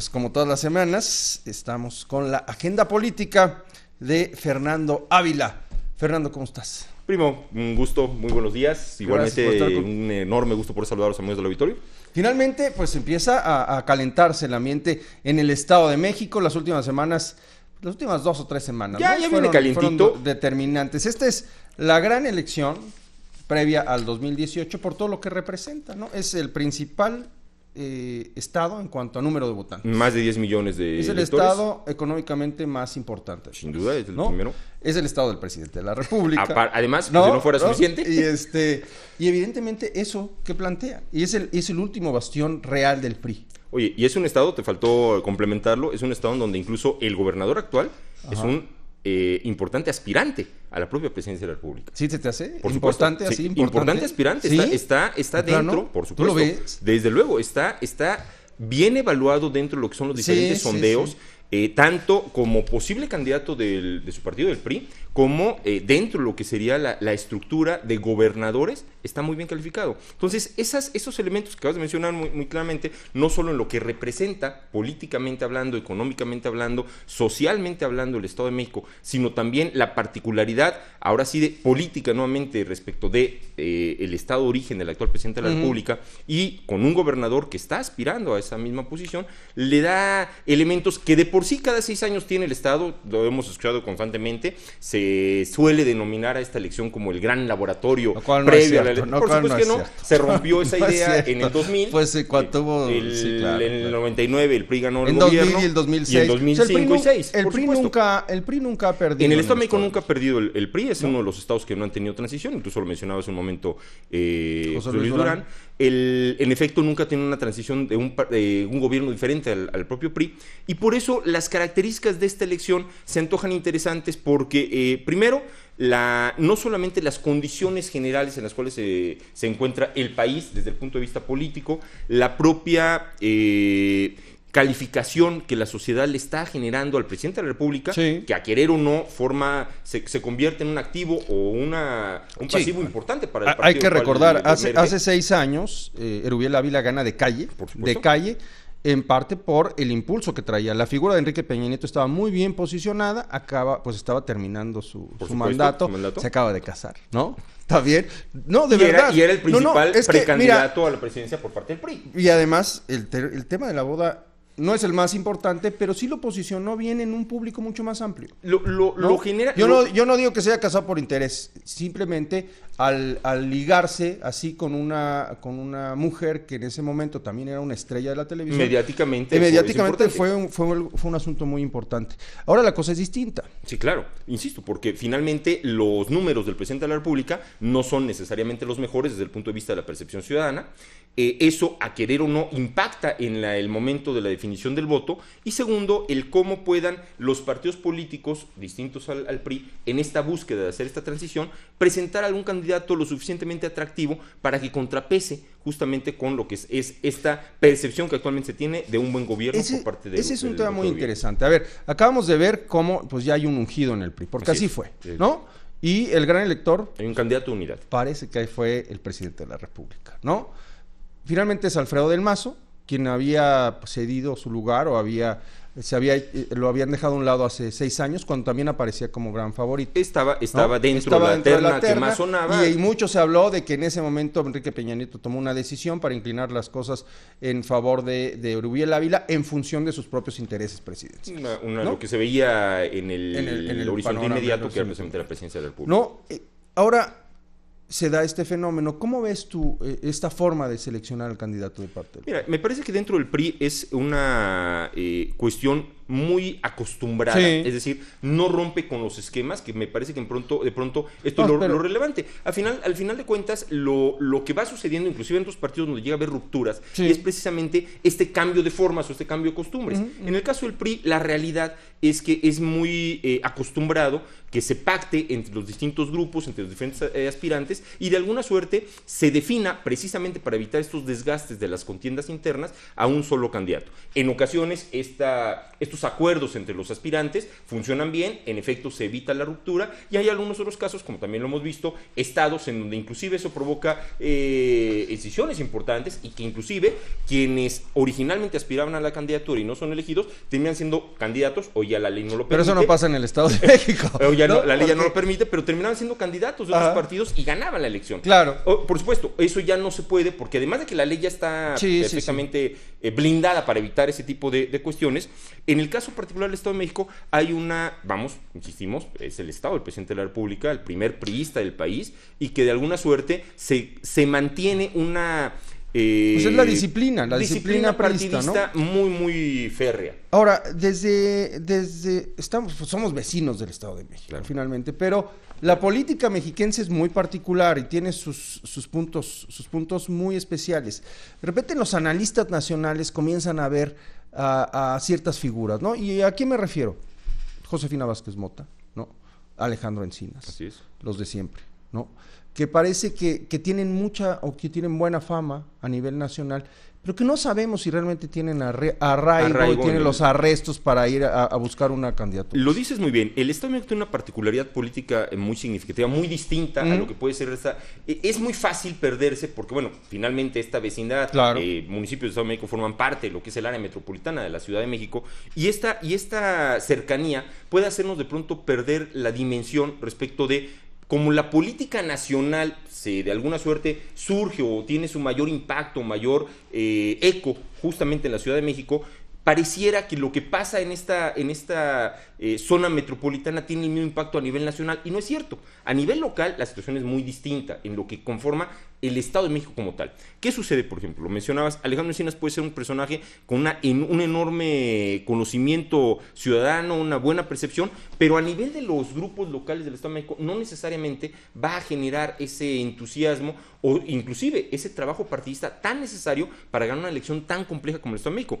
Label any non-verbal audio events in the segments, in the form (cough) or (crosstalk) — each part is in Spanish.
Pues, como todas las semanas, estamos con la agenda política de Fernando Ávila. Fernando, ¿cómo estás? Primo, un gusto, muy buenos días. Igualmente, un enorme gusto por saludar a los amigos del auditorio. Finalmente, pues empieza a, calentarse el ambiente en el Estado de México. Las últimas semanas, las últimas dos o tres semanas. Ya, ya viene calientito. determinantes. Esta es la gran elección previa al 2018 por todo lo que representa, ¿no? Es el principal eh, estado en cuanto a número de votantes. Más de 10 millones de Es el estado económicamente más importante. Sin duda, es el primero. Es el estado del presidente de la República. (laughs) además, pues, si no fuera suficiente. Y, este, y evidentemente eso que plantea. Y es el, es el último bastión real del PRI. Oye, y es un estado, te faltó complementarlo, es un estado en donde incluso el gobernador actual es un eh, importante aspirante a la propia presidencia de la República. ¿Sí se te hace? importante, así, importante. importante. aspirante. Está, está, dentro, por supuesto. Desde luego, está, está bien evaluado dentro de lo que son los diferentes sondeos. Eh, tanto como posible candidato de su partido, del PRI, como eh, dentro de lo que sería la, estructura de gobernadores, está muy bien calificado. Entonces, esos elementos que acabas de mencionar muy, claramente, no solo en lo que representa políticamente hablando, económicamente hablando, socialmente hablando el Estado de México, sino también la particularidad, ahora sí, de política nuevamente respecto de eh, el Estado de origen del actual presidente de la República y con un gobernador que está aspirando a esa misma posición, le da elementos que de por por sí cada seis años tiene el Estado, lo hemos escuchado constantemente, se suele denominar a esta elección como el gran laboratorio previo a la elección. por supuesto que no, se rompió (laughs) esa idea en el 2000. Pues cuando El, 99 el PRI ganó el en y el 2006. el PRI, nunca, el PRI nunca ha perdido. En el Estado de México nunca ha perdido el, PRI, es uno de los estados que no han tenido transición, incluso lo mencionaba hace un momento eh, José Luis Durán. El, en efecto, nunca tiene una transición de un, un gobierno diferente al, al propio PRI. Y por eso las características de esta elección se antojan interesantes porque, eh, primero, la, no solamente las condiciones generales en las cuales se, encuentra el país desde el punto de vista político, la propia eh, calificación que la sociedad le está generando al presidente de la República, que a querer o no forma, se, convierte en un activo o una, un pasivo importante para el partido. Hay que recordar, hace, hace, seis años, eh, Erubiel Ávila gana de calle, de calle, en parte por el impulso que traía. La figura de Enrique Peña Nieto estaba muy bien posicionada, acaba, pues estaba terminando su, mandato, se acaba de casar, ¿no? (laughs) ¿Está bien? No, de y verdad. y era el principal precandidato a la presidencia por parte del PRI. Y además, el, el tema de la boda no es el más importante, pero sí lo posicionó bien en un público mucho más amplio. Lo, genera. Yo, No, yo no digo que sea casado por interés. Simplemente al, ligarse así con una, con una mujer que en ese momento también era una estrella de la televisión. Mediáticamente. mediáticamente fue fue, fue un asunto muy importante. Ahora la cosa es distinta. Sí, claro. Insisto, porque finalmente los números del presidente de la República no son necesariamente los mejores desde el punto de vista de la percepción ciudadana. Eh, eso a querer o no impacta en la, el momento de la definición del voto. Y segundo, el cómo puedan los partidos políticos, distintos al, PRI, en esta búsqueda de hacer esta transición, presentar algún candidato lo suficientemente atractivo para que contrapese justamente con lo que es, esta percepción que actualmente se tiene de un buen gobierno por parte de Ese es un tema muy interesante. A ver, acabamos de ver cómo pues ya hay un ungido en el PRI, porque así, fue, ¿no? Y el gran elector... Hay un candidato de unidad. Parece que ahí fue el presidente de la República, ¿no? Finalmente es Alfredo del Mazo quien había pues, cedido su lugar o había se había eh, lo habían dejado a un lado hace seis años cuando también aparecía como gran favorito estaba estaba dentro, de, la que y, mucho se habló de que en ese momento Enrique Peña Nieto tomó una decisión para inclinar las cosas en favor de, de Ávila en función de sus propios intereses presidenciales lo que se veía en el, horizonte inmediato que precisamente la presidencia del pueblo. no eh, ahora se da este fenómeno. ¿Cómo ves tú eh, esta forma de seleccionar al candidato de parte? Mira, me parece que dentro del PRI es una eh, cuestión muy acostumbrada. Es decir, no rompe con los esquemas, que me parece que de pronto esto es lo, relevante. Al final, al final de cuentas, lo, que va sucediendo, inclusive en otros partidos donde llega a haber rupturas, es precisamente este cambio de formas o este cambio de costumbres. En el caso del PRI, la realidad es que es muy eh, acostumbrado que se pacte entre los distintos grupos, entre los diferentes eh, aspirantes, y de alguna suerte se defina, precisamente para evitar estos desgastes de las contiendas internas, a un solo candidato. En ocasiones, esta, estos acuerdos entre los aspirantes funcionan bien, en efecto se evita la ruptura y hay algunos otros casos, como también lo hemos visto, estados en donde inclusive eso provoca eh, decisiones importantes y que inclusive quienes originalmente aspiraban a la candidatura y no son elegidos terminan siendo candidatos o ya la ley no lo permite. Pero eso no pasa en el Estado de México. (laughs) la ley ya no lo permite, pero terminaban siendo candidatos de otros partidos y ganaban la elección. Claro. por supuesto, eso ya no se puede porque además de que la ley ya está precisamente perfectamente... Eh, blindada para evitar ese tipo de, de, cuestiones. En el caso particular del Estado de México hay una, vamos, insistimos, es el Estado, el presidente de la República, el primer priista del país y que de alguna suerte se, se mantiene una eh, pues es la disciplina, la disciplina, disciplina partidista, ¿no? muy, muy férrea. Ahora, desde, desde estamos, pues somos vecinos del Estado de México, finalmente, pero la política mexiquense es muy particular y tiene sus, sus, puntos, sus puntos muy especiales. De repente los analistas nacionales comienzan a ver a, ciertas figuras, ¿no? ¿Y a quién me refiero? Josefina Vázquez Mota, ¿no? Alejandro Encinas. Los de siempre, ¿no? que parece que, tienen mucha o que tienen buena fama a nivel nacional, pero que no sabemos si realmente tienen arraigo, y tienen los arrestos para ir a, buscar una candidatura. Lo dices muy bien, el Estado de México tiene una particularidad política eh, muy significativa, muy distinta a lo que puede ser esta... Eh, es muy fácil perderse porque, bueno, finalmente esta vecindad, eh, municipios de Estado de México forman parte de lo que es el área metropolitana de la Ciudad de México y esta, y esta cercanía puede hacernos de pronto perder la dimensión respecto de como la política nacional se, de alguna suerte surge o tiene su mayor impacto, mayor eh, eco justamente en la Ciudad de México, pareciera que lo que pasa en esta, en esta eh, zona metropolitana tiene un impacto a nivel nacional, y no es cierto. A nivel local la situación es muy distinta en lo que conforma el Estado de México como tal. ¿Qué sucede, por ejemplo? Lo mencionabas, Alejandro Encinas puede ser un personaje con una, un enorme conocimiento ciudadano, una buena percepción, pero a nivel de los grupos locales del Estado de México no necesariamente va a generar ese entusiasmo o inclusive ese trabajo partidista tan necesario para ganar una elección tan compleja como el Estado de México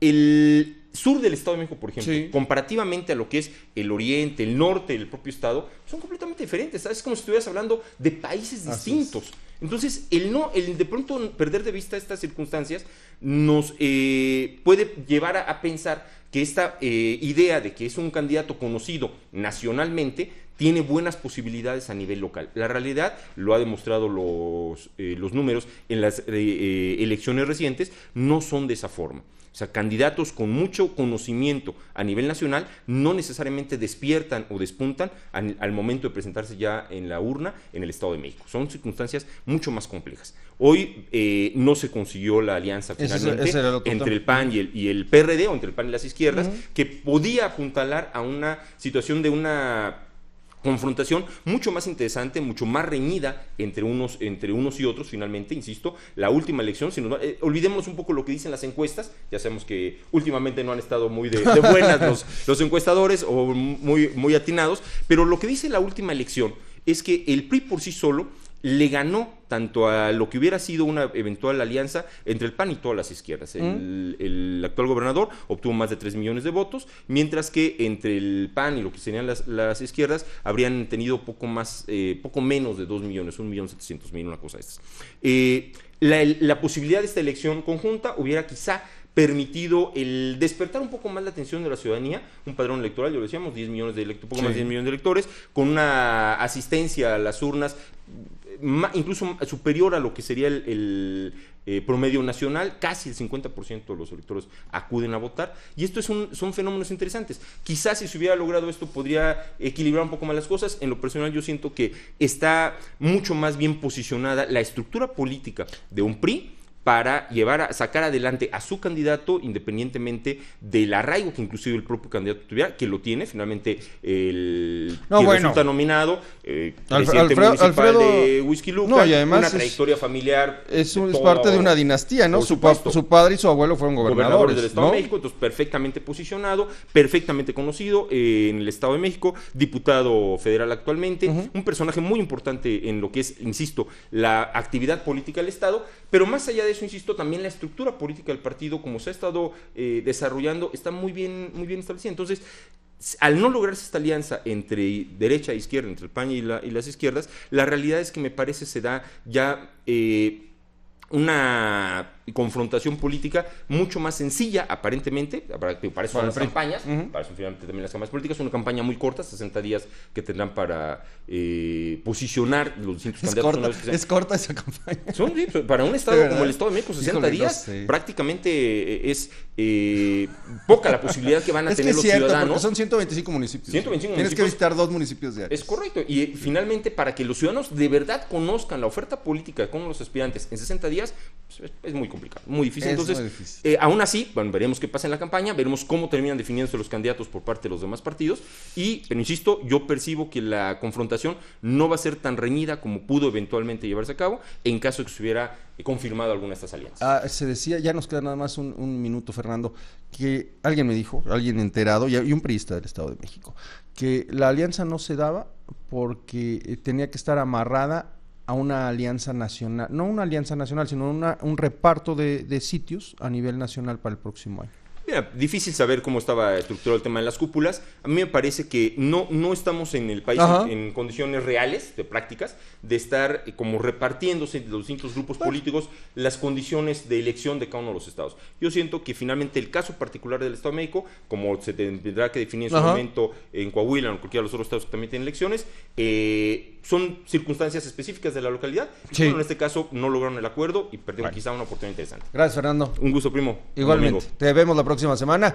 el sur del Estado de México, por ejemplo, comparativamente a lo que es el oriente, el norte, el propio Estado, son completamente diferentes. Es como si estuvieras hablando de países distintos. Entonces, el no, el de pronto perder de vista estas circunstancias nos eh, puede llevar a pensar que esta eh, idea de que es un candidato conocido nacionalmente tiene buenas posibilidades a nivel local. La realidad lo ha demostrado los, eh, los números en las eh, elecciones recientes, no son de esa forma. O sea, candidatos con mucho conocimiento a nivel nacional no necesariamente despiertan o despuntan al, momento de presentarse ya en la urna en el Estado de México. Son circunstancias mucho más complejas. Hoy no se consiguió la alianza finalmente entre el PAN y el, PRD o entre el PAN y las izquierdas que podía apuntalar a una situación de una confrontación mucho más interesante, mucho más reñida entre unos, entre unos y otros, finalmente, insisto, la última elección, si eh, olvidemos un poco lo que dicen las encuestas, ya sabemos que últimamente no han estado muy de, buenas (laughs) los, encuestadores o muy, muy atinados, pero lo que dice la última elección es que el PRI por sí solo le ganó tanto a lo que hubiera sido una eventual alianza entre el PAN y todas las izquierdas. El, mm. actual gobernador obtuvo más de 3 millones de votos, mientras que entre el PAN y lo que serían las, izquierdas habrían tenido poco, más, eh, poco menos de 2 millones, un millón mil, una cosa de estas. Eh, la, posibilidad de esta elección conjunta hubiera quizá permitido el despertar un poco más la atención de la ciudadanía, un padrón electoral, ya lo decíamos, 10 millones de electores, poco más de 10 millones de electores, con una asistencia a las urnas incluso superior a lo que sería el, eh, promedio nacional, casi el 50% de los electores acuden a votar. Y esto es un, son fenómenos interesantes. Quizás si se hubiera logrado esto podría equilibrar un poco más las cosas. En lo personal yo siento que está mucho más bien posicionada la estructura política de un PRI para llevar a sacar adelante a su candidato independientemente del arraigo que inclusive el propio candidato tuviera, que lo tiene finalmente el que resulta nominado eh, Alfredo, de Whisky Luca, y además una trayectoria familiar es, parte de una dinastía, ¿no? Su, su, padre y su abuelo fueron gobernadores, gobernadores del Estado de México, entonces perfectamente posicionado, perfectamente conocido eh, en el Estado de México, diputado federal actualmente, un personaje muy importante en lo que es, insisto, la actividad política del Estado, pero más allá de eso insisto, también la estructura política del partido, como se ha estado eh, desarrollando, está muy bien, muy bien establecida. Entonces, al no lograrse esta alianza entre derecha e izquierda, entre el PAN y, las izquierdas, la realidad es que me parece se da ya... Eh, una confrontación política mucho más sencilla, aparentemente, para, para eso son las campañas, para eso finalmente también las campañas políticas, una campaña muy corta, 60 días que tendrán para eh, posicionar los distintos candidatos. es corta esa campaña. Pues, para un estado como el Estado de México, 60 días prácticamente eh, es eh, poca la posibilidad que van a tener los ciudadanos. Son 125 municipios. Tienes que visitar dos municipios diarios. Es correcto, y eh, finalmente para que los ciudadanos de verdad conozcan la oferta política con los aspirantes en 60 días, pues, es muy complicado, muy difícil. Entonces, eh, aún así, bueno, veremos qué pasa en la campaña, veremos cómo terminan definiéndose los candidatos por parte de los demás partidos. Y, pero insisto, yo percibo que la confrontación no va a ser tan reñida como pudo eventualmente llevarse a cabo en caso de que se hubiera eh, confirmado alguna de estas alianzas. Ah, se decía, ya nos queda nada más un, minuto, Fernando, que alguien me dijo, alguien enterado, y un periodista del Estado de México, que la alianza no se daba porque eh, tenía que estar amarrada a una alianza nacional, no una alianza nacional, sino un reparto de, de sitios a nivel nacional para el próximo año. Mira, difícil saber cómo estaba estructurado el tema de las cúpulas. A mí me parece que no, no estamos en el país en, condiciones reales, de prácticas, de estar eh, como repartiéndose entre los distintos grupos políticos las condiciones de elección de cada uno de los estados. Yo siento que finalmente el caso particular del Estado de México, como se tendrá que definir en su momento en Coahuila o en cualquiera de los otros estados que también tienen elecciones, eh, son circunstancias específicas de la localidad. Pero en este caso no lograron el acuerdo y perdieron quizá una oportunidad interesante. Gracias, Fernando. Un gusto, primo. Igualmente. Te vemos la próxima próxima semana.